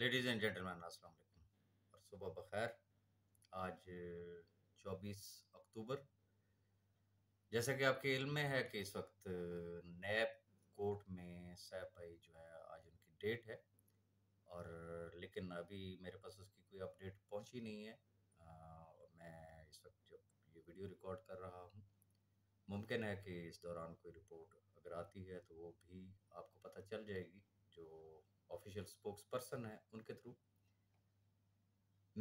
ladies and gentleman अस्सलाम वालेकुम और सुबह बखैर आज 24 अक्टूबर जैसा कि आपके इल्म में है कि इस वक्त नैब कोर्ट में सैफ भाई जो है आज उनकी डेट है और लेकिन अभी मेरे पास उसकी कोई अपडेट पहुंची नहीं है आ, मैं इस वक्त जब ये वीडियो रिकॉर्ड कर रहा हूँ मुमकिन है कि इस दौरान कोई रिपोर्ट अगर आती है तो वो भी आपको पता चल जाएगी जो ऑफिशियल स्पोक्स पर्सन है उनके थ्रू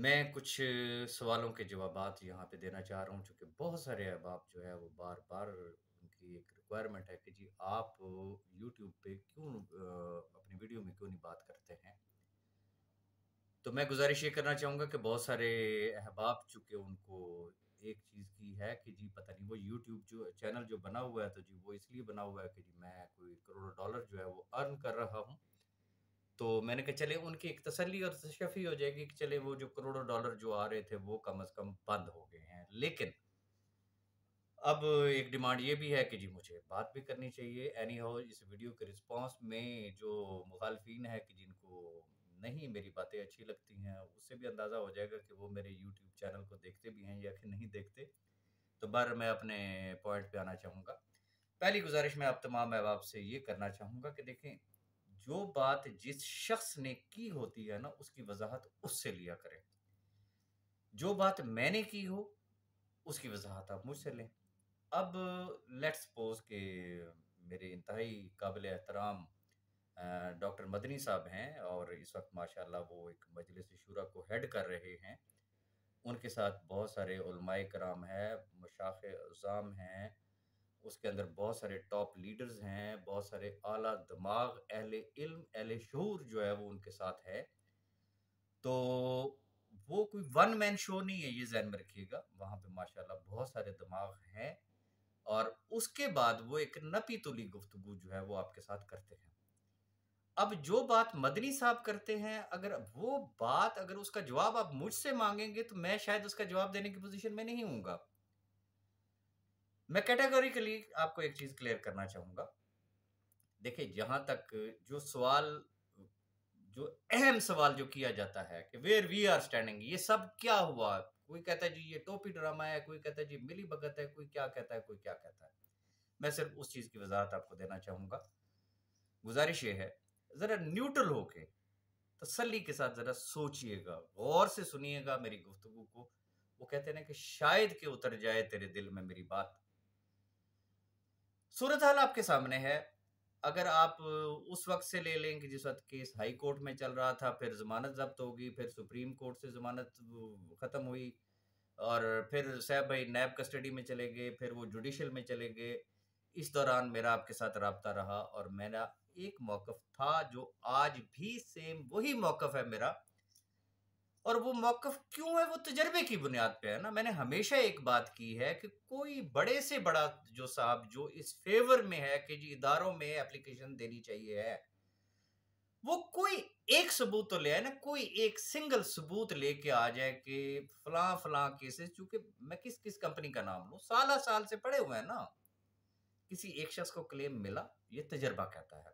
मैं कुछ सवालों के जवाब यहाँ पे देना चाह रहा हूँ चूँकि बहुत सारे अहबाब जो है वो बार बार उनकी एक रिक्वायरमेंट है कि जी आप यूट्यूब पे क्यों अपनी वीडियो में क्यों नहीं बात करते हैं तो मैं गुजारिश ये करना चाहूँगा कि बहुत सारे अहबाब चूँकि उनको एक चीज़ की है कि जी पता नहीं वो यूट्यूब जो चैनल जो बना हुआ है तो जी वो इसलिए बना हुआ है कि जी मैं कोई करोड़ों डॉलर जो है वो अर्न कर रहा हूँ तो मैंने कहा चले उनकी एक तसली और तशफी हो जाएगी कि चले वो जो करोड़ों डॉलर जो आ रहे थे वो कम अज कम बंद हो गए हैं लेकिन अब एक डिमांड ये भी है कि जी मुझे बात भी करनी चाहिए एनी हो इस वीडियो के रिस्पांस में जो मुखालफी है कि जिनको नहीं मेरी बातें अच्छी लगती हैं उससे भी अंदाज़ा हो जाएगा कि वो मेरे यूट्यूब चैनल को देखते भी हैं या कि नहीं देखते तो बार मैं अपने पॉइंट पे आना चाहूँगा पहली गुजारिश मैं आप तमाम अहबाब से ये करना चाहूँगा कि देखें जो बात जिस शख्स ने की होती है ना उसकी वजाहत उससे लिया करें जो बात मैंने की हो उसकी वजाहत आप मुझसे लें अब लेट्स सपोज के मेरे इंतहाई काबिल एहतराम डॉक्टर मदनी साहब हैं और इस वक्त माशाल्लाह वो एक मजलिस शुरा को हेड कर रहे हैं उनके साथ बहुत सारे कराम है मशाख अज़ाम हैं उसके अंदर बहुत सारे टॉप लीडर्स हैं बहुत सारे आला दिमाग अहल इल्म अहल शूर जो है वो उनके साथ है तो वो कोई वन मैन शो नहीं है ये जहन में रखिएगा वहाँ पे माशाल्लाह बहुत सारे दिमाग हैं और उसके बाद वो एक नपी तुली गुफ्तु जो है वो आपके साथ करते हैं अब जो बात मदनी साहब करते हैं अगर वो बात अगर उसका जवाब आप मुझसे मांगेंगे तो मैं शायद उसका जवाब देने की पोजीशन में नहीं हूँगा मैं कैटेगोरिकली आपको एक चीज क्लियर करना चाहूंगा देखिए जहां तक जो सवाल जो अहम सवाल जो किया जाता है कि वेयर वी आर स्टैंडिंग ये सब क्या हुआ कोई कहता है जी ये टोपी ड्रामा है कोई कहता है जी मिली भगत है कोई क्या कहता है कोई क्या कहता है मैं सिर्फ उस चीज़ की वजाहत आपको देना चाहूंगा गुजारिश ये है ज़रा न्यूट्रल होके तसली के साथ ज़रा सोचिएगा गौर से सुनिएगा मेरी गुफ्तु को वो कहते ना कि शायद के उतर जाए तेरे दिल में मेरी बात सूरत हाल आपके सामने है अगर आप उस वक्त से ले लें कि जिस वक्त केस हाई कोर्ट में चल रहा था फिर जमानत जब्त होगी फिर सुप्रीम कोर्ट से जमानत ख़त्म हुई और फिर सैब भाई नैब कस्टडी में चले गए फिर वो जुडिशल में चले गए इस दौरान मेरा आपके साथ रबता रहा और मेरा एक मौक़ था जो आज भी सेम वही मौक़ है मेरा और वो मौकफ़ क्यों है वो तजर्बे की बुनियाद पे है ना मैंने हमेशा एक बात की है कि कोई बड़े से बड़ा जो साहब जो इस फेवर में है कि जी इदारों में एप्लीकेशन देनी चाहिए है वो कोई एक सबूत तो ले आए ना कोई एक सिंगल सबूत लेके आ जाए कि फला फला केसेस चूंकि मैं किस किस कंपनी का नाम लू साल साल से पड़े हुए हैं ना किसी एक शख्स को क्लेम मिला ये तजर्बा कहता है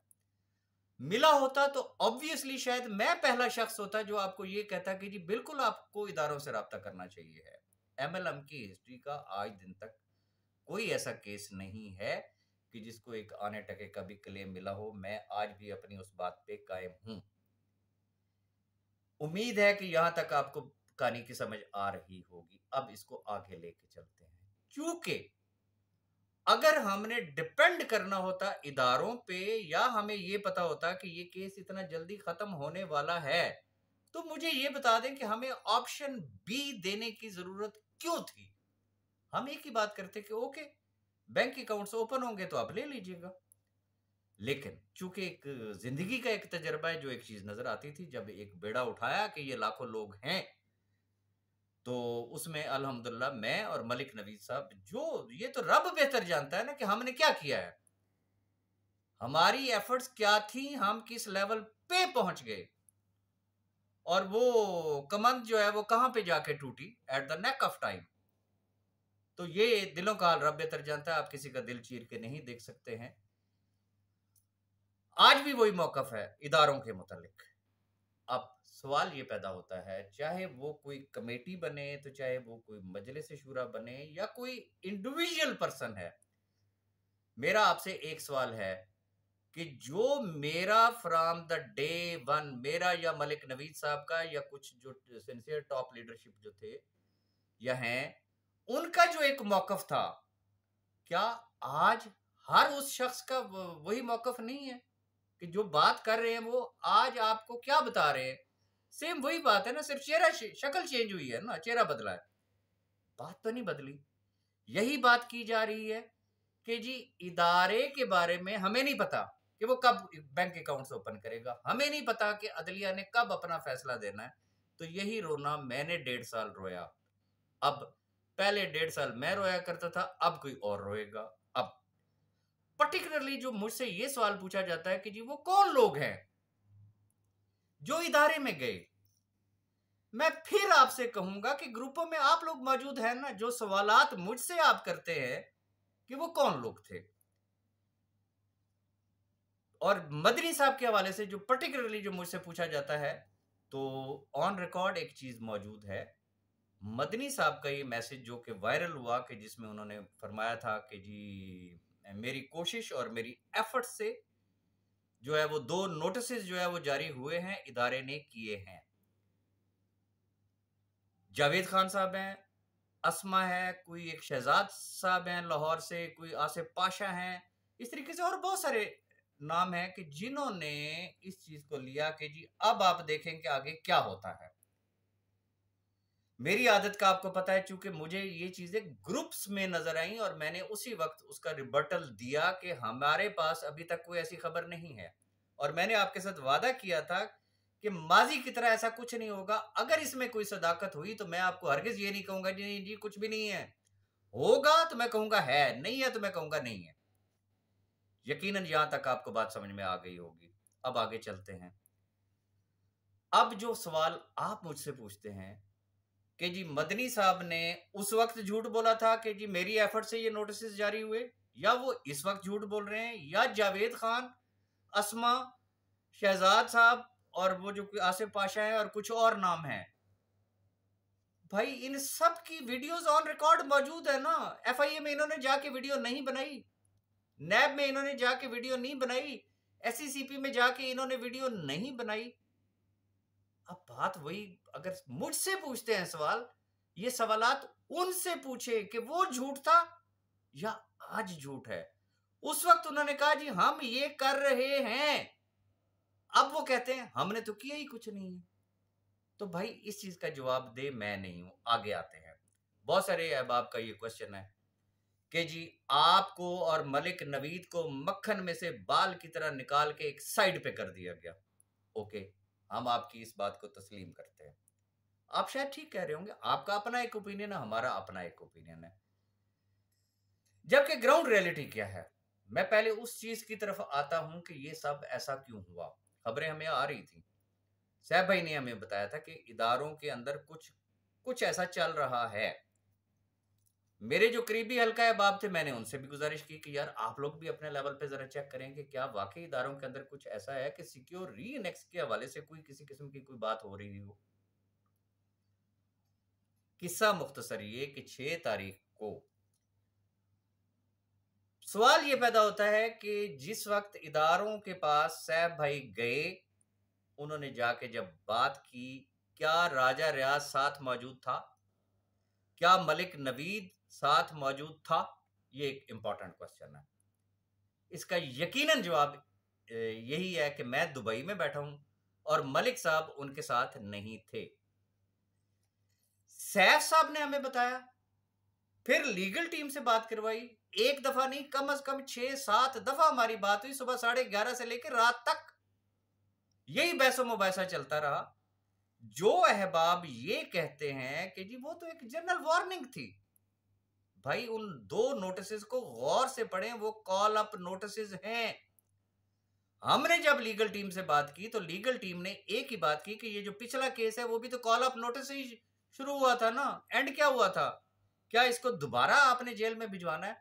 मिला होता तो ऑब्वियसली शायद मैं पहला शख्स होता जो आपको ये कहता कि जी बिल्कुल आपको इदारों से रबता करना चाहिए है एम एल एम की हिस्ट्री का आज दिन तक कोई ऐसा केस नहीं है कि जिसको एक आने टके का भी क्लेम मिला हो मैं आज भी अपनी उस बात पे कायम हूं उम्मीद है कि यहां तक आपको कहानी की समझ आ रही होगी अब इसको आगे लेके चलते हैं क्योंकि अगर हमने डिपेंड करना होता इदारों पे या हमें ये पता होता कि ये केस इतना जल्दी खत्म होने वाला है तो मुझे ये बता दें कि हमें ऑप्शन बी देने की जरूरत क्यों थी हम एक ही बात करते कि ओके बैंक अकाउंट्स ओपन होंगे तो आप ले लीजिएगा लेकिन चूंकि एक जिंदगी का एक तजर्बा है जो एक चीज नजर आती थी जब एक बेड़ा उठाया कि ये लाखों लोग हैं तो उसमें अल्हम्दुलिल्लाह मैं और मलिक नवीद साहब जो ये तो रब बेहतर जानता है ना कि हमने क्या किया है हमारी एफर्ट्स क्या थी हम किस लेवल पे पहुंच गए और वो कमंद जो है वो कहां पे जाके टूटी at the neck of time तो ये दिलों का हाल रब बेहतर जानता है आप किसी का दिल चीर के नहीं देख सकते हैं आज भी वही मौकफ है इदारों के मुतालिक अब सवाल ये पैदा होता है चाहे वो कोई कमेटी बने तो चाहे वो कोई मजलिस शुरा बने या कोई इंडिविजुअल पर्सन है मेरा आपसे एक सवाल है कि जो मेरा फ्रॉम द डे वन मेरा या मलिक नवीद साहब का या कुछ जो सिंसियर टॉप लीडरशिप जो थे या हैं उनका जो एक मौकफ था क्या आज हर उस शख्स का वही मौकफ नहीं है कि जो बात कर रहे हैं वो आज आपको क्या बता रहे हैं सेम वही बात है ना सिर्फ चेहरा शक्ल चेंज हुई है ना चेहरा बदला है बात तो नहीं बदली यही बात की जा रही है कि जी इदारे के बारे में हमें नहीं पता कि वो कब बैंक अकाउंट ओपन करेगा हमें नहीं पता कि अदलिया ने कब अपना फैसला देना है तो यही रोना मैंने डेढ़ साल रोया अब पहले डेढ़ साल मैं रोया करता था अब कोई और रोएगा पर्टिकुलरली जो मुझसे ये सवाल पूछा जाता है कि जी वो कौन लोग हैं जो इदारे में गए मैं फिर आपसे कहूंगा कि ग्रुपों में आप लोग मौजूद हैं ना जो सवालात मुझसे आप करते हैं कि वो कौन लोग थे और मदनी साहब के हवाले से जो पर्टिकुलरली जो मुझसे पूछा जाता है तो ऑन रिकॉर्ड एक चीज मौजूद है मदनी साहब का ये मैसेज जो कि वायरल हुआ कि जिसमें उन्होंने फरमाया था कि जी मेरी कोशिश और मेरी एफर्ट से जो है वो दो नोटिस जो है वो जारी हुए हैं इदारे ने किए हैं जावेद खान साहब हैं असमा है कोई एक शहजाद साहब हैं लाहौर से कोई आसिफ पाशा हैं इस तरीके से और बहुत सारे नाम हैं कि जिन्होंने इस चीज़ को लिया कि जी अब आप देखें कि आगे क्या होता है मेरी आदत का आपको पता है चूंकि मुझे ये चीजें ग्रुप्स में नजर आई और मैंने उसी वक्त उसका रिबर्टल दिया कि हमारे पास अभी तक कोई ऐसी खबर नहीं है और मैंने आपके साथ वादा किया था कि माजी की तरह ऐसा कुछ नहीं होगा अगर इसमें कोई सदाकत हुई तो मैं आपको हरगिज ये नहीं कहूंगा जी नहीं जी कुछ भी नहीं है होगा तो मैं कहूंगा है नहीं है तो मैं कहूंगा नहीं है यकीन यहां तक आपको बात समझ में आ गई होगी अब आगे चलते हैं अब जो सवाल आप मुझसे पूछते हैं कि जी मदनी साहब ने उस वक्त झूठ बोला था कि जी मेरी एफर्ट से ये नोटिस जारी हुए या वो इस वक्त झूठ बोल रहे हैं या जावेद खान असमा शहजाद साहब और वो जो आसिफ पाशा है और कुछ और नाम है भाई इन सब की वीडियोस ऑन रिकॉर्ड मौजूद है ना एफआईए में इन्होंने जाके वीडियो नहीं बनाई नैब में इन्होंने जाके वीडियो नहीं बनाई एस e में जाके इन्होंने वीडियो नहीं बनाई अब बात वही अगर मुझसे पूछते हैं सवाल ये सवालात उनसे पूछे कि वो झूठ था या आज झूठ है उस वक्त उन्होंने कहा जी हम ये कर रहे हैं अब वो कहते हैं हमने तो किया ही कुछ नहीं है तो भाई इस चीज का जवाब दे मैं नहीं हूं आगे आते हैं बहुत सारे अहबाब का ये क्वेश्चन है कि जी आपको और मलिक नवीद को मक्खन में से बाल की तरह निकाल के एक साइड पे कर दिया गया ओके हम आपकी इस बात को तस्लीम करते हैं आप शायद ठीक कह रहे होंगे आपका अपना एक ओपिनियन है हमारा अपना एक ओपिनियन है जबकि ग्राउंड रियलिटी क्या है मैं पहले उस चीज की तरफ आता हूं कि ये सब ऐसा क्यों हुआ खबरें हमें आ रही थी सह भाई ने हमें बताया था कि इदारों के अंदर कुछ कुछ ऐसा चल रहा है मेरे जो करीबी हल्का अहबाब थे मैंने उनसे भी गुजारिश की कि यार आप लोग भी अपने लेवल पे जरा चेक करें कि क्या वाकई इदारों के अंदर कुछ ऐसा है कि सिक्योर रीनेक्स के हवाले से कोई किसी किस्म की कोई बात हो रही हो किस्सा मुख्तसर ये कि छह तारीख को सवाल ये पैदा होता है कि जिस वक्त इदारों के पास सैफ भाई गए उन्होंने जाके जब बात की क्या राजा रियाज साथ मौजूद था क्या मलिक नवीद साथ मौजूद था ये एक इम्पॉर्टेंट क्वेश्चन है इसका यकीनन जवाब यही है कि मैं दुबई में बैठा हूं और मलिक साहब उनके साथ नहीं थे सैफ साहब ने हमें बताया फिर लीगल टीम से बात करवाई एक दफा नहीं कम अज कम छह सात दफा हमारी बात हुई सुबह साढ़े ग्यारह से लेकर रात तक यही बैसो मुबैसा चलता रहा जो अहबाब ये कहते हैं कि जी वो तो एक जनरल वार्निंग थी भाई उन दो नोटिस को गौर से पढ़ें वो कॉल अप नोटिस हैं हमने जब लीगल टीम से बात की तो लीगल टीम ने एक ही बात की कि ये जो पिछला केस है वो भी तो कॉल अप नोटिस ही शुरू हुआ था ना एंड क्या हुआ था क्या इसको दोबारा आपने जेल में भिजवाना है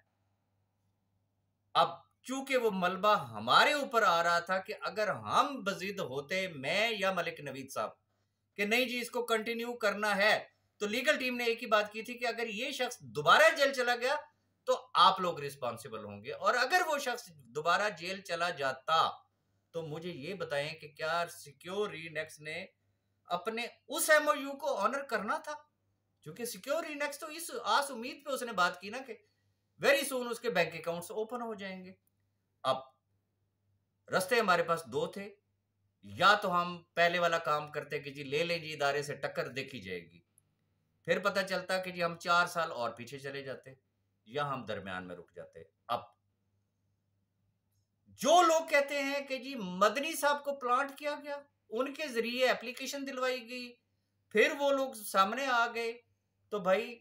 अब चूंकि वो मलबा हमारे ऊपर आ रहा था कि अगर हम बजिद होते मैं या मलिक नवीद साहब कि नहीं जी इसको कंटिन्यू करना है तो लीगल टीम ने एक ही बात की थी कि अगर ये शख्स दोबारा जेल चला गया तो आप लोग रिस्पॉन्सिबल होंगे और अगर वो शख्स दोबारा जेल चला जाता तो मुझे ये बताएं कि क्या सिक्योर रीनेक्स ने अपने उस एमओयू को ऑनर करना था क्योंकि सिक्योर रीनेक्स तो इस आस उम्मीद पे उसने बात की ना कि वेरी सुन उसके बैंक अकाउंट्स ओपन हो जाएंगे अब रस्ते हमारे पास दो थे या तो हम पहले वाला काम करते कि जी ले लें जी इदारे से टक्कर देखी जाएगी फिर पता चलता कि जी हम चार साल और पीछे चले जाते या हम दरमियान में रुक जाते अब जो लोग कहते हैं कि जी मदनी साहब को प्लांट किया गया उनके जरिए एप्लीकेशन दिलवाई गई फिर वो लोग सामने आ गए तो भाई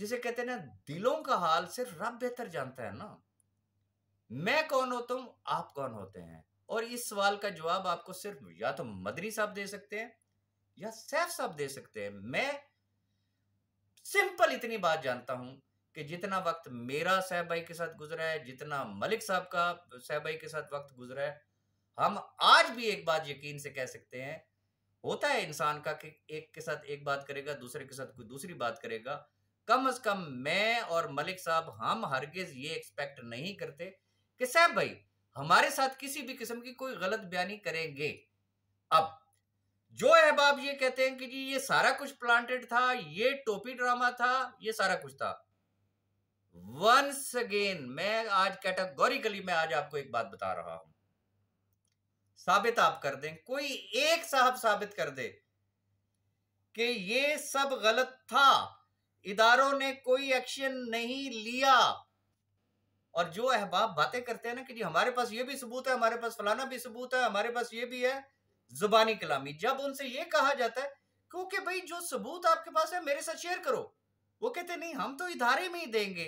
जिसे कहते हैं ना दिलों का हाल सिर्फ रब बेहतर जानता है ना मैं कौन होता हूं आप कौन होते हैं और इस सवाल का जवाब आपको सिर्फ या तो मदनी साहब दे सकते हैं या सेफ सब दे सकते हैं मैं सिंपल इतनी बात जानता हूं कि जितना वक्त मेरा साहब भाई के साथ गुजरा है जितना मलिक साहब का साहब भाई के साथ वक्त गुजरा है हम आज भी एक बात यकीन से कह सकते हैं होता है इंसान का कि एक के साथ एक बात करेगा दूसरे के साथ कोई दूसरी बात करेगा कम अज कम मैं और मलिक साहब हम हरगिज ये एक्सपेक्ट नहीं करते कि साहब भाई हमारे साथ किसी भी किस्म की कोई गलत बयानी करेंगे अब जो अहबाब ये कहते हैं कि जी ये सारा कुछ प्लांटेड था ये टोपी ड्रामा था ये सारा कुछ था वंस अगेन मैं आज कैटेगोरिकली मैं आज आपको एक बात बता रहा हूं साबित आप कर दें कोई एक साहब साबित कर दे कि ये सब गलत था इदारों ने कोई एक्शन नहीं लिया और जो अहबाब बातें करते हैं ना कि जी हमारे पास ये भी सबूत है हमारे पास फलाना भी सबूत है हमारे पास ये भी है जुबानी कलामी जब उनसे ये कहा जाता है क्योंकि भाई जो सबूत आपके पास है मेरे साथ शेयर करो वो कहते नहीं हम तो इधारे में ही देंगे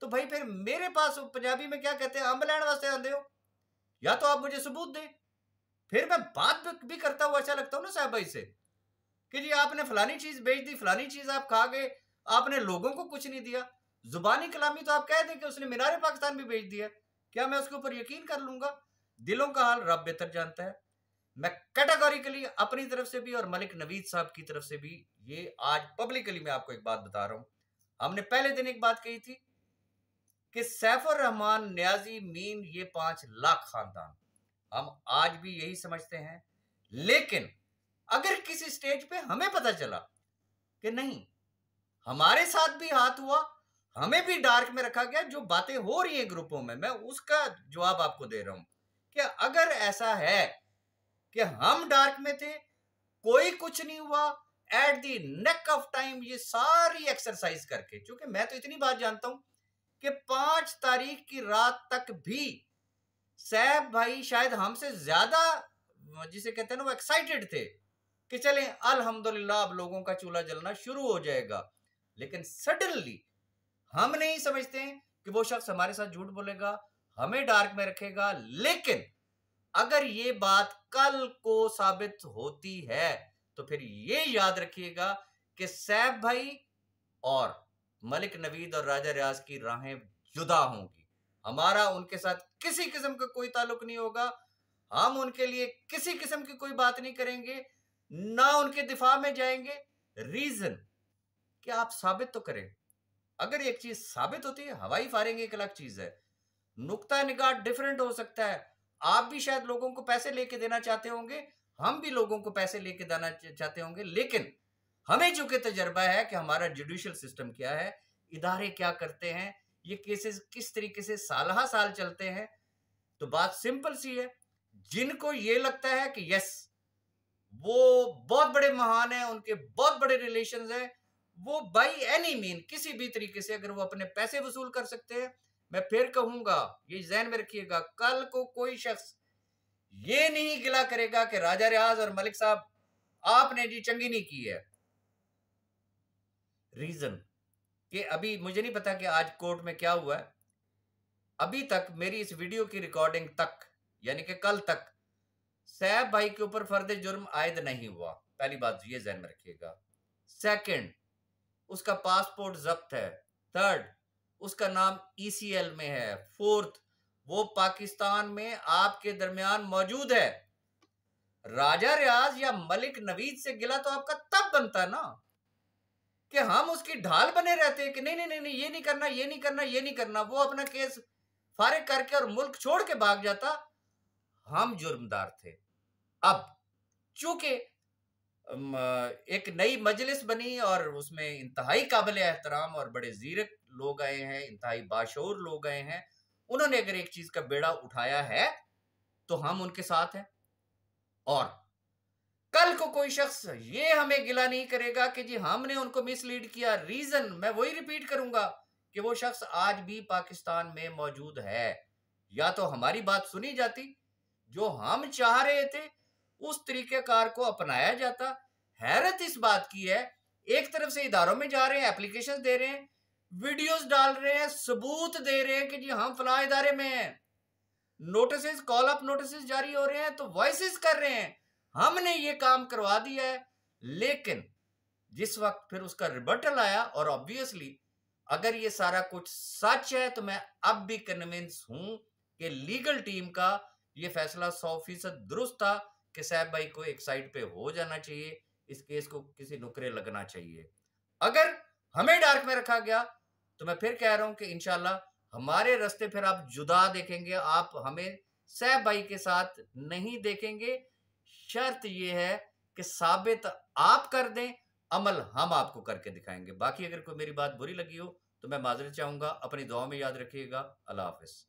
तो भाई फिर मेरे पास पंजाबी में क्या कहते हैं अंब लैंड वास्ते आते हो या तो आप मुझे सबूत दें फिर मैं बात भी करता हूँ अच्छा लगता हूँ ना साहब भाई से कि जी आपने फलानी चीज बेच दी फलानी चीज आप खा गए आपने लोगों को कुछ नहीं दिया जुबानी कलामी तो आप कह दें कि उसने मीनारे पाकिस्तान भी बेच दिया क्या मैं उसके ऊपर यकीन कर लूंगा दिलों का हाल रब बेहतर जानता है मैं कैटेगोरिकली अपनी तरफ से भी और मलिक नवीद साहब की तरफ से भी ये आज पब्लिकली मैं आपको एक बात बता रहा हूं हमने पहले दिन एक बात कही थी कि सैफुर रहमान न्याजी मीम ये पांच लाख खानदान हम आज भी यही समझते हैं लेकिन अगर किसी स्टेज पे हमें पता चला कि नहीं हमारे साथ भी हाथ हुआ हमें भी डार्क में रखा गया जो बातें हो रही हैं ग्रुपों में मैं उसका जवाब आपको दे रहा हूं कि अगर ऐसा है कि हम डार्क में थे कोई कुछ नहीं हुआ at the neck of time ये सारी एक्सरसाइज करके क्योंकि मैं तो इतनी बात जानता हूं कि पांच तारीख की रात तक भी सैब भाई शायद हमसे ज्यादा जिसे कहते हैं ना वो एक्साइटेड थे कि चले अल्हम्दुलिल्लाह अब लोगों का चूल्हा जलना शुरू हो जाएगा लेकिन सडनली हम नहीं समझते कि वो शख्स हमारे साथ झूठ बोलेगा हमें डार्क में रखेगा लेकिन अगर ये बात कल को साबित होती है तो फिर ये याद रखिएगा कि सैफ भाई और मलिक नवीद और राजा रियाज की राहें जुदा होंगी हमारा उनके साथ किसी किस्म का कोई ताल्लुक नहीं होगा हम उनके लिए किसी किस्म की कोई बात नहीं करेंगे ना उनके दिफा में जाएंगे रीजन कि आप साबित तो करें अगर एक चीज साबित होती है हवाई फायरिंग एक अलग चीज है नुकता निगाह डिफरेंट हो सकता है आप भी शायद लोगों को पैसे लेके देना चाहते होंगे हम भी लोगों को पैसे लेके देना चाहते होंगे लेकिन हमें जो कि तजर्बा है कि हमारा जुडिशल सिस्टम क्या है इदारे क्या करते हैं ये केसेस किस तरीके से सालहा साल चलते हैं तो बात सिंपल सी है जिनको ये लगता है कि यस वो बहुत बड़े महान है उनके बहुत बड़े रिलेशन है वो बाई एनी मीन किसी भी तरीके से अगर वो अपने पैसे वसूल कर सकते हैं मैं फिर कहूंगा ये जहन में रखिएगा कल को कोई शख्स ये नहीं गिला करेगा कि राजा रियाज और मलिक साहब आपने जी चंगी नहीं की है रीजन कि अभी मुझे नहीं पता कि आज कोर्ट में क्या हुआ है अभी तक मेरी इस वीडियो की रिकॉर्डिंग तक यानी कि कल तक सैब भाई के ऊपर फर्द जुर्म आयद नहीं हुआ पहली बात ये जहन में रखिएगा सेकंड उसका पासपोर्ट जब्त है थर्ड उसका नाम ई में है फोर्थ वो पाकिस्तान में आपके दरमियान मौजूद है राजा रियाज या मलिक नवीद से गिला तो आपका तब बनता ना कि हम उसकी ढाल बने रहते हैं कि नहीं नहीं नहीं ये नहीं करना ये नहीं करना ये नहीं करना वो अपना केस फारिग करके और मुल्क छोड़ के भाग जाता हम जुर्मदार थे अब चूंकि एक नई मजलिस बनी और उसमें इंतहाई काबिल एहतराम और बड़े जीरक लोग आए हैं इंतहाई बाशोर लोग आए हैं उन्होंने अगर एक चीज का बेड़ा उठाया है तो हम उनके साथ हैं और कल को कोई शख्स ये हमें गिला नहीं करेगा कि जी हमने उनको मिसलीड किया रीजन मैं वही रिपीट करूंगा कि वो शख्स आज भी पाकिस्तान में मौजूद है या तो हमारी बात सुनी जाती जो हम चाह रहे थे उस तरीकेकार को अपनाया जाता हैरत इस बात की है एक तरफ से इधारों में जा रहे हैं एप्लीकेशन दे रहे हैं वीडियोस डाल रहे हैं सबूत दे रहे हैं कि जी हम फला इदारे में हैं नोटिस कॉल अप नोटिस जारी हो रहे हैं तो वॉइस कर रहे हैं हमने ये काम करवा दिया है लेकिन जिस वक्त फिर उसका रिबर्टल आया और ऑब्वियसली अगर ये सारा कुछ सच है तो मैं अब भी कन्विंस हूं कि लीगल टीम का ये फैसला सौ फीसद दुरुस्त था कि साहब भाई को एक साइड पे हो जाना चाहिए इस केस को किसी नुकरे लगना चाहिए अगर हमें डार्क में रखा गया तो मैं फिर कह रहा हूँ कि इनशाला हमारे रास्ते फिर आप जुदा देखेंगे आप हमें सह भाई के साथ नहीं देखेंगे शर्त यह है कि साबित आप कर दें अमल हम आपको करके दिखाएंगे बाकी अगर कोई मेरी बात बुरी लगी हो तो मैं माजरत चाहूंगा अपनी दुआ में याद रखिएगा अल्लाह हाफिज़